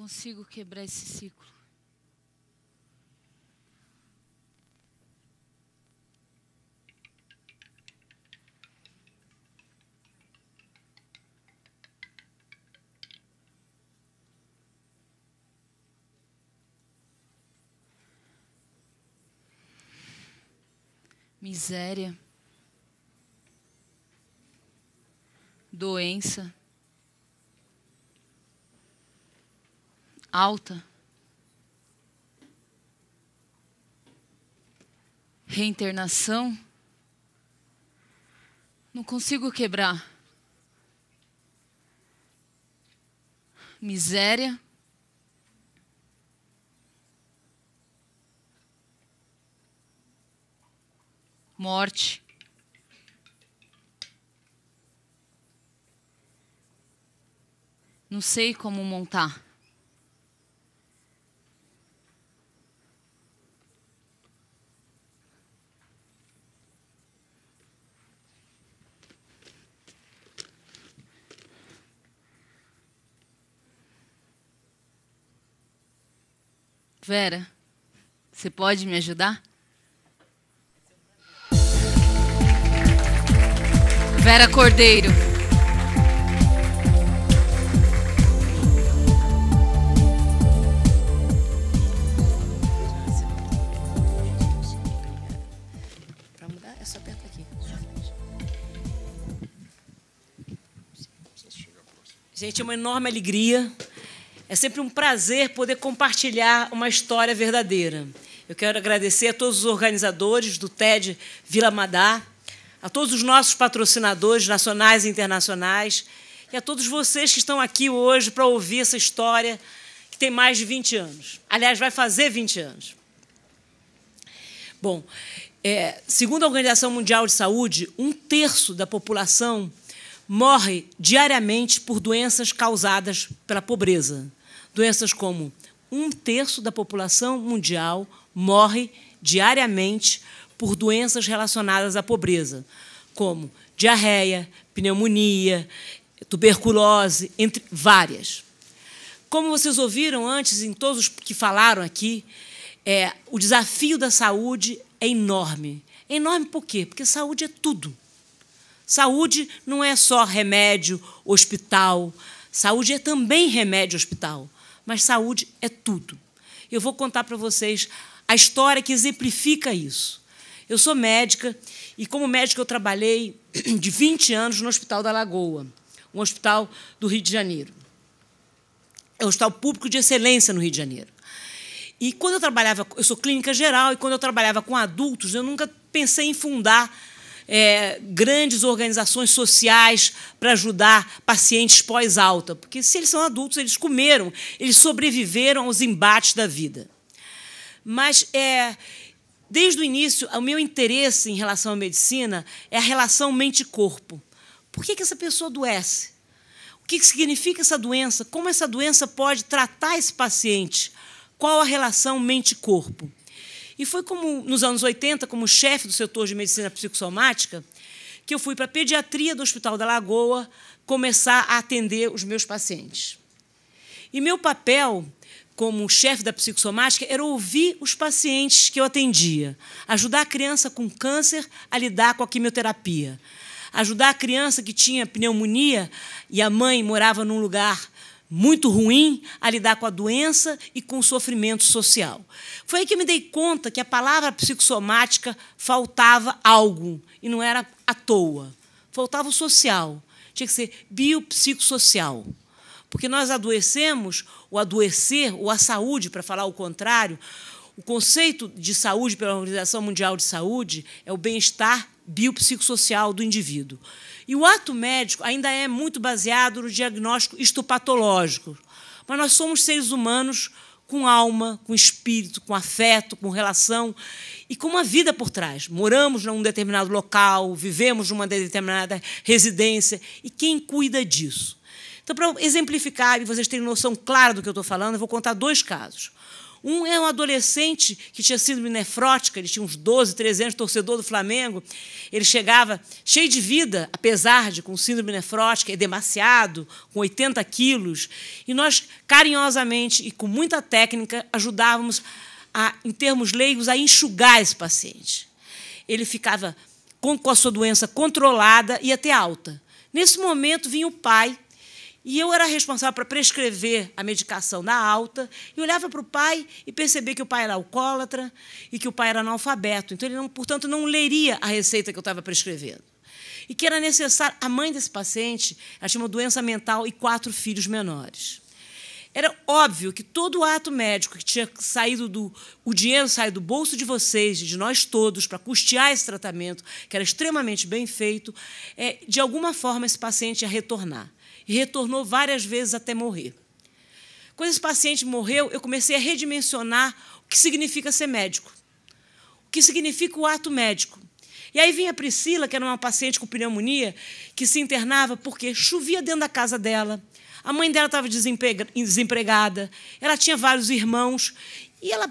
consigo quebrar esse ciclo. miséria, doença, alta. Reencarnação. Não consigo quebrar. Miséria. Morte. Não sei como montar. Vera, você pode me ajudar? Vera Cordeiro. Para mudar é só aperta aqui. Gente, é uma enorme alegria é sempre um prazer poder compartilhar uma história verdadeira. Eu quero agradecer a todos os organizadores do TED Vila Madá, a todos os nossos patrocinadores nacionais e internacionais e a todos vocês que estão aqui hoje para ouvir essa história que tem mais de 20 anos. Aliás, vai fazer 20 anos. Bom, é, segundo a Organização Mundial de Saúde, um terço da população morre diariamente por doenças causadas pela pobreza. Doenças como um terço da população mundial morre diariamente por doenças relacionadas à pobreza, como diarreia, pneumonia, tuberculose, entre várias. Como vocês ouviram antes, em todos os que falaram aqui, é, o desafio da saúde é enorme. É enorme por quê? Porque saúde é tudo. Saúde não é só remédio, hospital. Saúde é também remédio, hospital mas saúde é tudo. Eu vou contar para vocês a história que exemplifica isso. Eu sou médica e, como médica, eu trabalhei de 20 anos no Hospital da Lagoa, um hospital do Rio de Janeiro. É um hospital público de excelência no Rio de Janeiro. E quando eu trabalhava, eu sou clínica geral, e quando eu trabalhava com adultos, eu nunca pensei em fundar é, grandes organizações sociais para ajudar pacientes pós-alta, porque se eles são adultos, eles comeram, eles sobreviveram aos embates da vida. Mas é, desde o início, o meu interesse em relação à medicina é a relação mente-corpo. Por que, que essa pessoa adoece? O que, que significa essa doença? Como essa doença pode tratar esse paciente? Qual a relação mente-corpo? E foi como nos anos 80, como chefe do setor de medicina psicossomática, que eu fui para a pediatria do Hospital da Lagoa começar a atender os meus pacientes. E meu papel como chefe da psicossomática era ouvir os pacientes que eu atendia, ajudar a criança com câncer a lidar com a quimioterapia, ajudar a criança que tinha pneumonia e a mãe morava num lugar muito ruim a lidar com a doença e com o sofrimento social. Foi aí que me dei conta que a palavra psicossomática faltava algo, e não era à toa. Faltava o social. Tinha que ser biopsicossocial. Porque nós adoecemos, o adoecer, ou a saúde, para falar o contrário, o conceito de saúde pela Organização Mundial de Saúde é o bem-estar biopsicossocial do indivíduo. E o ato médico ainda é muito baseado no diagnóstico histopatológico. Mas nós somos seres humanos com alma, com espírito, com afeto, com relação e com uma vida por trás. Moramos num determinado local, vivemos numa determinada residência e quem cuida disso? Então, para exemplificar e vocês terem noção clara do que eu estou falando, eu vou contar dois casos. Um é um adolescente que tinha síndrome nefrótica, ele tinha uns 12, 13 anos, torcedor do Flamengo. Ele chegava cheio de vida, apesar de com síndrome nefrótica, é demasiado, com 80 quilos. E nós, carinhosamente e com muita técnica, ajudávamos, a, em termos leigos, a enxugar esse paciente. Ele ficava com, com a sua doença controlada e até alta. Nesse momento, vinha o pai e eu era responsável para prescrever a medicação na alta, e olhava para o pai e percebia que o pai era alcoólatra e que o pai era analfabeto. Então, ele, não, portanto, não leria a receita que eu estava prescrevendo. E que era necessário. A mãe desse paciente ela tinha uma doença mental e quatro filhos menores. Era óbvio que todo ato médico que tinha saído do. O dinheiro saiu do bolso de vocês e de nós todos para custear esse tratamento, que era extremamente bem feito, é, de alguma forma esse paciente ia retornar e retornou várias vezes até morrer. Quando esse paciente morreu, eu comecei a redimensionar o que significa ser médico, o que significa o ato médico. E aí vinha a Priscila, que era uma paciente com pneumonia, que se internava porque chovia dentro da casa dela, a mãe dela estava desempregada, ela tinha vários irmãos, e ela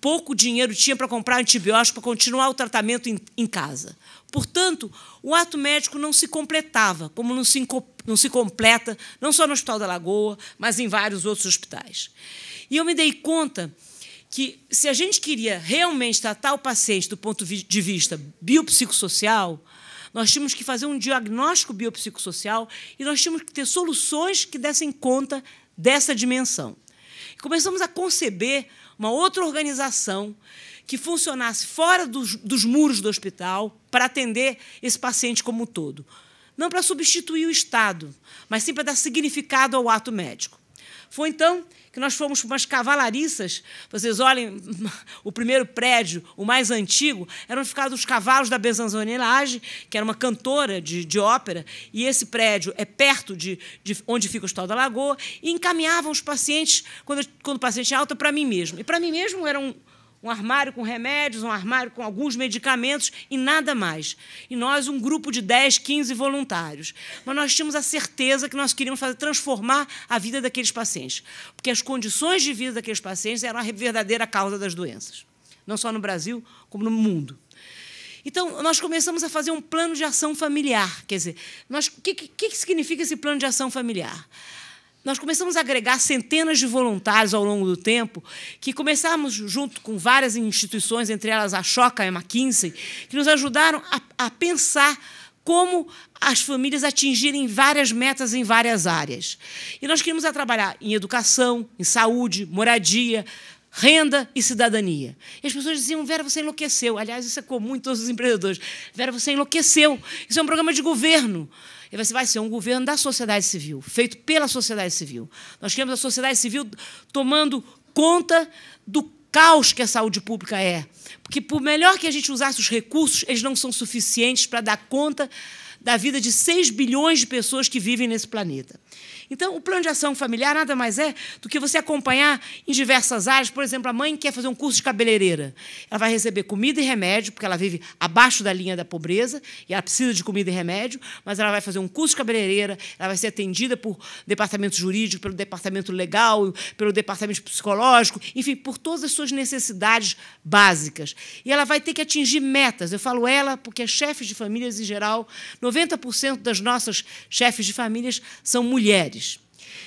pouco dinheiro tinha para comprar antibiótico para continuar o tratamento em, em casa. Portanto, o ato médico não se completava, como não se, não se completa, não só no Hospital da Lagoa, mas em vários outros hospitais. E eu me dei conta que, se a gente queria realmente tratar o paciente do ponto de vista biopsicossocial, nós tínhamos que fazer um diagnóstico biopsicossocial e nós tínhamos que ter soluções que dessem conta dessa dimensão. Começamos a conceber uma outra organização que funcionasse fora dos, dos muros do hospital para atender esse paciente como um todo. Não para substituir o Estado, mas sim para dar significado ao ato médico. Foi então que nós fomos para umas cavalariças. Vocês olhem, o primeiro prédio, o mais antigo, eram ficados os cavalos da Besanzone Lage, que era uma cantora de, de ópera, e esse prédio é perto de, de onde fica o Hospital da Lagoa, e encaminhavam os pacientes, quando, quando o paciente é alta, para mim mesmo. E para mim mesmo era um, um armário com remédios, um armário com alguns medicamentos e nada mais. E nós, um grupo de 10, 15 voluntários. Mas nós tínhamos a certeza que nós queríamos fazer, transformar a vida daqueles pacientes, porque as condições de vida daqueles pacientes eram a verdadeira causa das doenças, não só no Brasil, como no mundo. Então, nós começamos a fazer um plano de ação familiar. Quer dizer, o que, que, que significa esse plano de ação familiar? Nós começamos a agregar centenas de voluntários ao longo do tempo, que começamos junto com várias instituições, entre elas a Choca e a McKinsey, que nos ajudaram a, a pensar como as famílias atingirem várias metas em várias áreas. E nós queríamos trabalhar em educação, em saúde, moradia, renda e cidadania. E as pessoas diziam, Vera, você enlouqueceu. Aliás, isso é comum em todos os empreendedores. Vera, você enlouqueceu. Isso é um programa de governo. Ele vai ser um governo da sociedade civil, feito pela sociedade civil. Nós queremos a sociedade civil tomando conta do caos que a saúde pública é. Porque, por melhor que a gente usasse os recursos, eles não são suficientes para dar conta da vida de 6 bilhões de pessoas que vivem nesse planeta. Então, o plano de ação familiar nada mais é do que você acompanhar em diversas áreas. Por exemplo, a mãe quer fazer um curso de cabeleireira. Ela vai receber comida e remédio, porque ela vive abaixo da linha da pobreza e ela precisa de comida e remédio, mas ela vai fazer um curso de cabeleireira, ela vai ser atendida por departamento jurídico, pelo departamento legal, pelo departamento psicológico, enfim, por todas as suas necessidades básicas. E ela vai ter que atingir metas. Eu falo ela porque é chefes de famílias, em geral, 90% das nossas chefes de famílias são mulheres.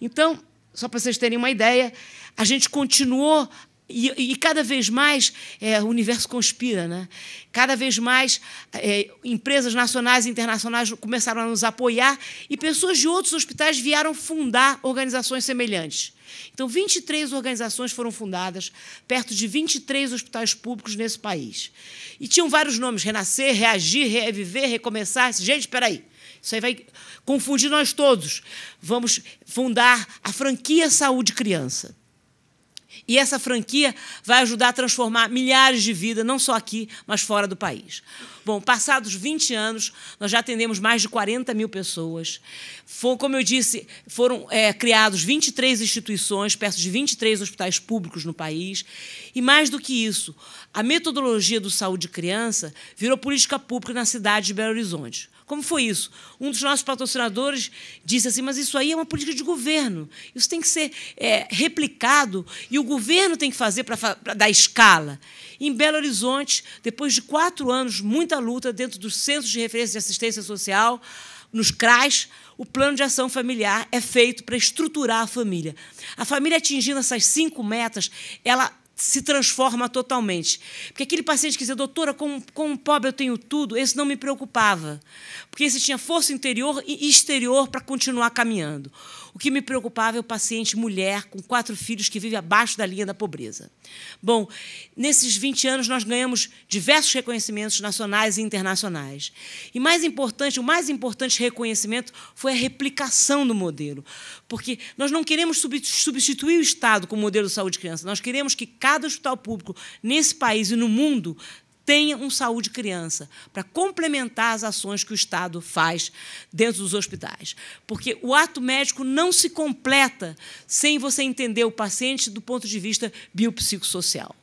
Então, só para vocês terem uma ideia, a gente continuou e, e cada vez mais é, o universo conspira, né? Cada vez mais é, empresas nacionais e internacionais começaram a nos apoiar e pessoas de outros hospitais vieram fundar organizações semelhantes. Então, 23 organizações foram fundadas, perto de 23 hospitais públicos nesse país. E tinham vários nomes: renascer, reagir, reviver, recomeçar. Gente, espera aí. Isso aí vai confundir nós todos. Vamos fundar a franquia Saúde Criança. E essa franquia vai ajudar a transformar milhares de vidas, não só aqui, mas fora do país. Bom, passados 20 anos, nós já atendemos mais de 40 mil pessoas. For, como eu disse, foram é, criados 23 instituições, perto de 23 hospitais públicos no país. E mais do que isso, a metodologia do Saúde Criança virou política pública na cidade de Belo Horizonte. Como foi isso? Um dos nossos patrocinadores disse assim: mas isso aí é uma política de governo. Isso tem que ser é, replicado e o governo tem que fazer para dar escala. Em Belo Horizonte, depois de quatro anos, muita luta dentro dos centros de referência de assistência social, nos CRAS, o plano de ação familiar é feito para estruturar a família. A família atingindo essas cinco metas, ela se transforma totalmente. Porque aquele paciente que dizia, doutora, como, como pobre eu tenho tudo, esse não me preocupava. Porque esse tinha força interior e exterior para continuar caminhando. O que me preocupava é o paciente mulher com quatro filhos que vive abaixo da linha da pobreza. Bom, nesses 20 anos nós ganhamos diversos reconhecimentos nacionais e internacionais. E mais importante, o mais importante reconhecimento foi a replicação do modelo, porque nós não queremos substituir o Estado com o modelo de saúde de criança. Nós queremos que cada hospital público nesse país e no mundo tenha um saúde criança para complementar as ações que o Estado faz dentro dos hospitais. Porque o ato médico não se completa sem você entender o paciente do ponto de vista biopsicossocial.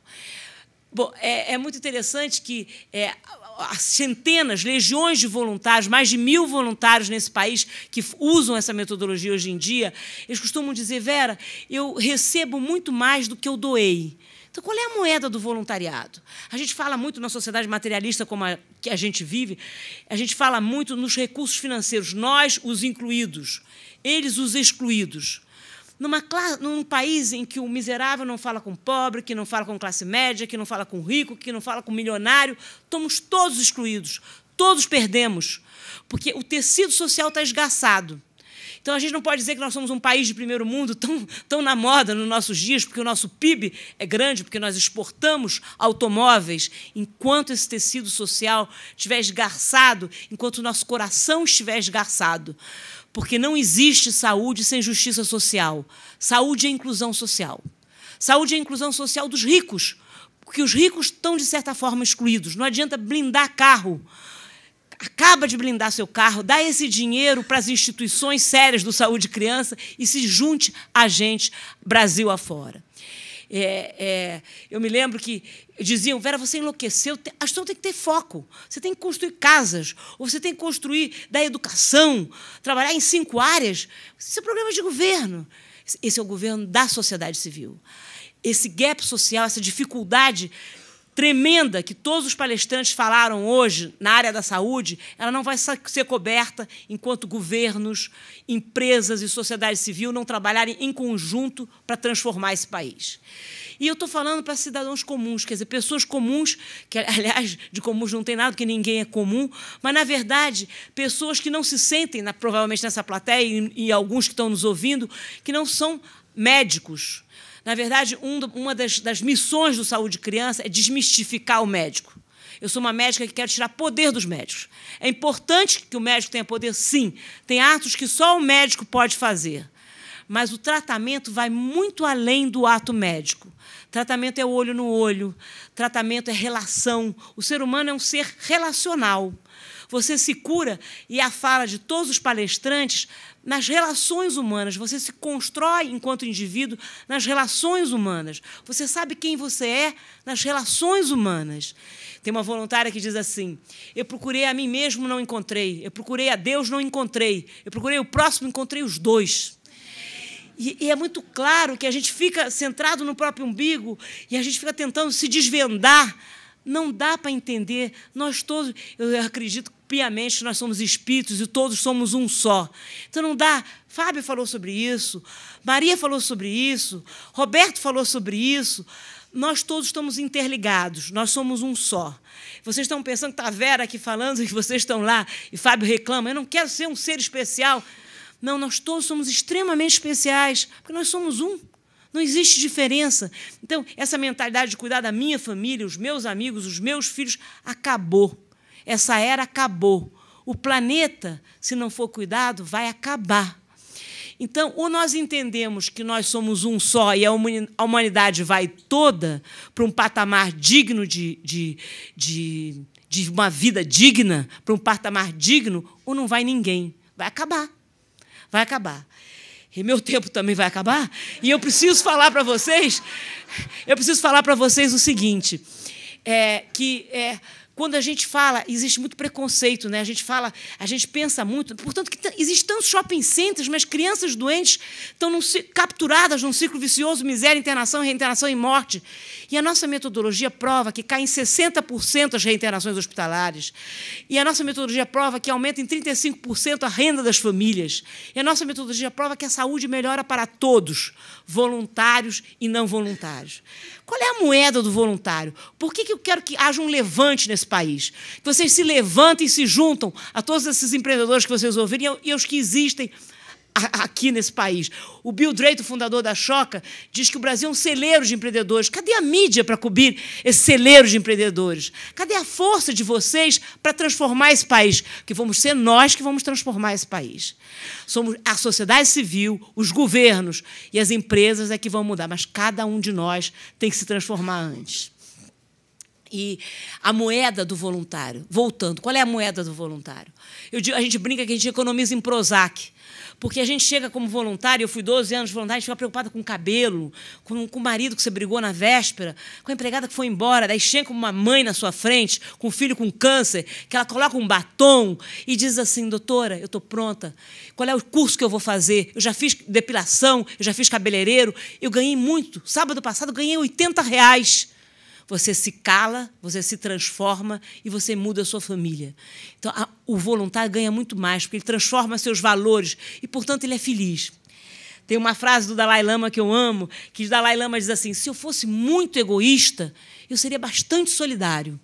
Bom, é, é muito interessante que é, centenas, legiões de voluntários, mais de mil voluntários nesse país que usam essa metodologia hoje em dia, eles costumam dizer, Vera, eu recebo muito mais do que eu doei. Então, qual é a moeda do voluntariado? A gente fala muito na sociedade materialista como a que a gente vive, a gente fala muito nos recursos financeiros, nós os incluídos, eles os excluídos. Numa, num país em que o miserável não fala com o pobre, que não fala com classe média, que não fala com o rico, que não fala com o milionário, estamos todos excluídos, todos perdemos, porque o tecido social está esgaçado. Então a gente não pode dizer que nós somos um país de primeiro mundo tão, tão na moda nos nossos dias, porque o nosso PIB é grande, porque nós exportamos automóveis. Enquanto esse tecido social estiver esgarçado, enquanto o nosso coração estiver esgarçado, porque não existe saúde sem justiça social. Saúde é inclusão social. Saúde é inclusão social dos ricos, porque os ricos estão, de certa forma, excluídos. Não adianta blindar carro acaba de blindar seu carro, dá esse dinheiro para as instituições sérias do Saúde Criança e se junte a gente Brasil afora. É, é, eu me lembro que diziam, Vera, você enlouqueceu, a gestão tem que ter foco. Você tem que construir casas, ou você tem que construir da educação, trabalhar em cinco áreas. Isso é problema de governo. Esse é o governo da sociedade civil. Esse gap social, essa dificuldade tremenda que todos os palestrantes falaram hoje na área da saúde, ela não vai ser coberta enquanto governos, empresas e sociedade civil não trabalharem em conjunto para transformar esse país. E eu estou falando para cidadãos comuns, quer dizer, pessoas comuns, que, aliás, de comuns não tem nada, que ninguém é comum, mas, na verdade, pessoas que não se sentem, provavelmente nessa plateia e, e alguns que estão nos ouvindo, que não são médicos, na verdade, um do, uma das, das missões do Saúde Criança é desmistificar o médico. Eu sou uma médica que quero tirar poder dos médicos. É importante que o médico tenha poder, sim. Tem atos que só o médico pode fazer. Mas o tratamento vai muito além do ato médico. Tratamento é olho no olho, tratamento é relação. O ser humano é um ser relacional. Você se cura, e a fala de todos os palestrantes, nas relações humanas. Você se constrói enquanto indivíduo nas relações humanas. Você sabe quem você é nas relações humanas. Tem uma voluntária que diz assim: Eu procurei a mim mesmo, não encontrei. Eu procurei a Deus, não encontrei. Eu procurei o próximo, encontrei os dois. E, e, é muito claro que a gente fica centrado no próprio umbigo e a gente fica tentando se desvendar não dá para entender. Nós todos, eu acredito piamente, nós somos espíritos e todos somos um só. Então não dá. Fábio falou sobre isso, Maria falou sobre isso, Roberto falou sobre isso. Nós todos estamos interligados, nós somos um só. Vocês estão pensando que está a Vera aqui falando, que vocês estão lá, e Fábio reclama, eu não quero ser um ser especial. Não, nós todos somos extremamente especiais, porque nós somos um. Não existe diferença. Então, essa mentalidade de cuidar da minha família, os meus amigos, os meus filhos, acabou. Essa era acabou. O planeta, se não for cuidado, vai acabar. Então, ou nós entendemos que nós somos um só e a humanidade vai toda para um patamar digno de, de, de, de uma vida digna, para um patamar digno, ou não vai ninguém. Vai acabar. Vai acabar. E meu tempo também vai acabar. E eu preciso falar para vocês, eu preciso falar para vocês o seguinte, é que é, quando a gente fala, existe muito preconceito, né? A gente fala, a gente pensa muito. Portanto, que existem tantos shopping centers, mas crianças doentes estão num, capturadas num ciclo vicioso, miséria, internação, reinternação e morte. E a nossa metodologia prova que caem em 60% as reinternações hospitalares. E a nossa metodologia prova que aumenta em 35% a renda das famílias. E a nossa metodologia prova que a saúde melhora para todos, voluntários e não voluntários. Qual é a moeda do voluntário? Por que, que eu quero que haja um levante nesse país. Que vocês se levantem e se juntam a todos esses empreendedores que vocês ouviram e aos que existem aqui nesse país. O Bill Drayton, fundador da Choca, diz que o Brasil é um celeiro de empreendedores. Cadê a mídia para cobrir esse celeiro de empreendedores? Cadê a força de vocês para transformar esse país? Que vamos ser nós que vamos transformar esse país. Somos a sociedade civil, os governos e as empresas é que vão mudar, mas cada um de nós tem que se transformar antes. E a moeda do voluntário, voltando, qual é a moeda do voluntário? Eu digo, a gente brinca que a gente economiza em Prozac, porque a gente chega como voluntário, eu fui 12 anos voluntário, a gente fica preocupada com o cabelo, com, com o marido que você brigou na véspera, com a empregada que foi embora, daí chega com uma mãe na sua frente, com um filho com câncer, que ela coloca um batom e diz assim, doutora, eu estou pronta, qual é o curso que eu vou fazer? Eu já fiz depilação, eu já fiz cabeleireiro, eu ganhei muito. Sábado passado eu ganhei 80 reais você se cala, você se transforma e você muda a sua família. Então, a, o voluntário ganha muito mais, porque ele transforma seus valores e, portanto, ele é feliz. Tem uma frase do Dalai Lama que eu amo, que o Dalai Lama diz assim: se eu fosse muito egoísta, eu seria bastante solidário.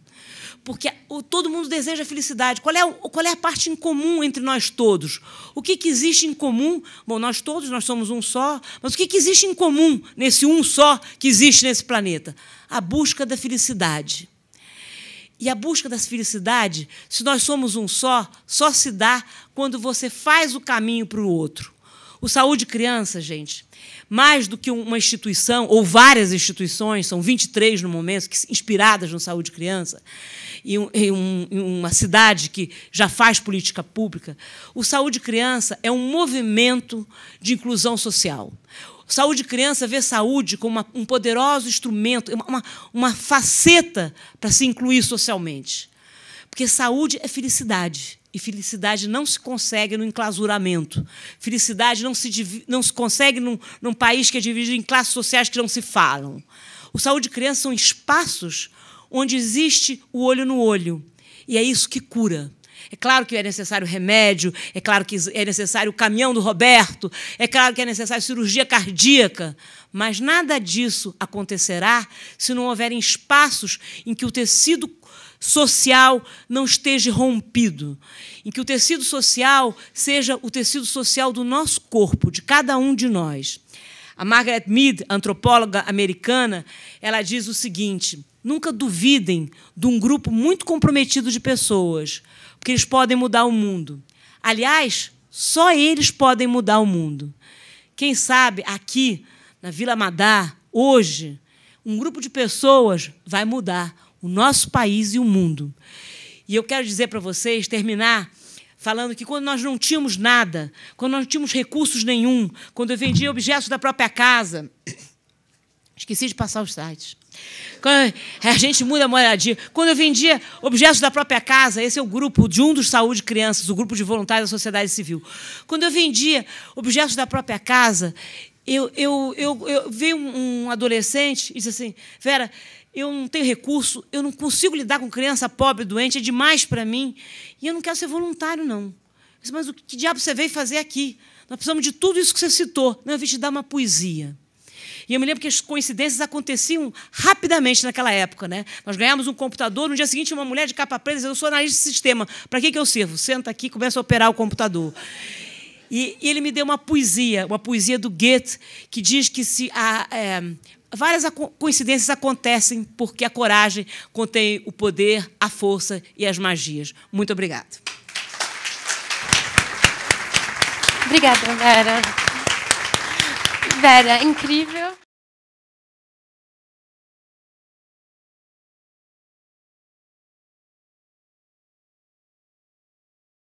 Porque todo mundo deseja felicidade. Qual é, qual é a parte em comum entre nós todos? O que, que existe em comum? Bom, nós todos, nós somos um só, mas o que, que existe em comum nesse um só que existe nesse planeta? A busca da felicidade. E a busca da felicidade, se nós somos um só, só se dá quando você faz o caminho para o outro. O Saúde Criança, gente, mais do que uma instituição, ou várias instituições, são 23 no momento, inspiradas no Saúde Criança, e uma cidade que já faz política pública, o Saúde Criança é um movimento de inclusão social. Saúde Criança vê saúde como um poderoso instrumento, uma, uma faceta para se incluir socialmente. Porque saúde é felicidade. E felicidade não se consegue no enclausuramento. Felicidade não se, não se consegue num, num país que é dividido em classes sociais que não se falam. O saúde e criança são espaços onde existe o olho no olho. E é isso que cura. É claro que é necessário remédio, é claro que é necessário o caminhão do Roberto, é claro que é necessário cirurgia cardíaca, mas nada disso acontecerá se não houverem espaços em que o tecido social não esteja rompido, em que o tecido social seja o tecido social do nosso corpo, de cada um de nós. A Margaret Mead, antropóloga americana, ela diz o seguinte: nunca duvidem de um grupo muito comprometido de pessoas, porque eles podem mudar o mundo. Aliás, só eles podem mudar o mundo. Quem sabe aqui na Vila Madá, hoje, um grupo de pessoas vai mudar o nosso país e o mundo. E eu quero dizer para vocês, terminar falando que quando nós não tínhamos nada, quando nós não tínhamos recursos nenhum, quando eu vendia objetos da própria casa, esqueci de passar os sites. Quando a gente muda a moradia. Quando eu vendia objetos da própria casa, esse é o grupo de um dos Saúde Crianças, o grupo de voluntários da sociedade civil. Quando eu vendia objetos da própria casa, eu, eu, eu, eu, vi um adolescente e disse assim: Vera, eu não tenho recurso, eu não consigo lidar com criança pobre, doente, é demais para mim, e eu não quero ser voluntário, não. Disse, Mas o que diabo você veio fazer aqui? Nós precisamos de tudo isso que você citou. Não, eu vim te dar uma poesia. E eu me lembro que as coincidências aconteciam rapidamente naquela época. Né? Nós ganhamos um computador, no dia seguinte, uma mulher de capa preta disse, eu sou analista de sistema, para que, que eu sirvo? Senta aqui e começa a operar o computador. E, e, ele me deu uma poesia, uma poesia do Goethe, que diz que se a, é, várias coincidências acontecem porque a coragem contém o poder, a força e as magias. Muito obrigada. Obrigada, Vera. Vera, incrível.